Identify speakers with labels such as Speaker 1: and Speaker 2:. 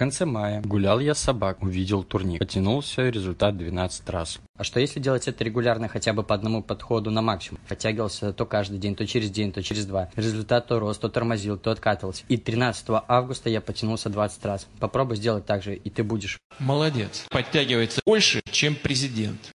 Speaker 1: конце мая гулял я с собак, увидел турник. Потянулся результат 12 раз. А что если делать это регулярно хотя бы по одному подходу на максимум? Потягивался то каждый день, то через день, то через два. Результат то рос, то тормозил, то откатывался. И 13 августа я потянулся 20 раз. Попробуй сделать так же, и ты будешь.
Speaker 2: Молодец. Подтягивается больше, чем президент.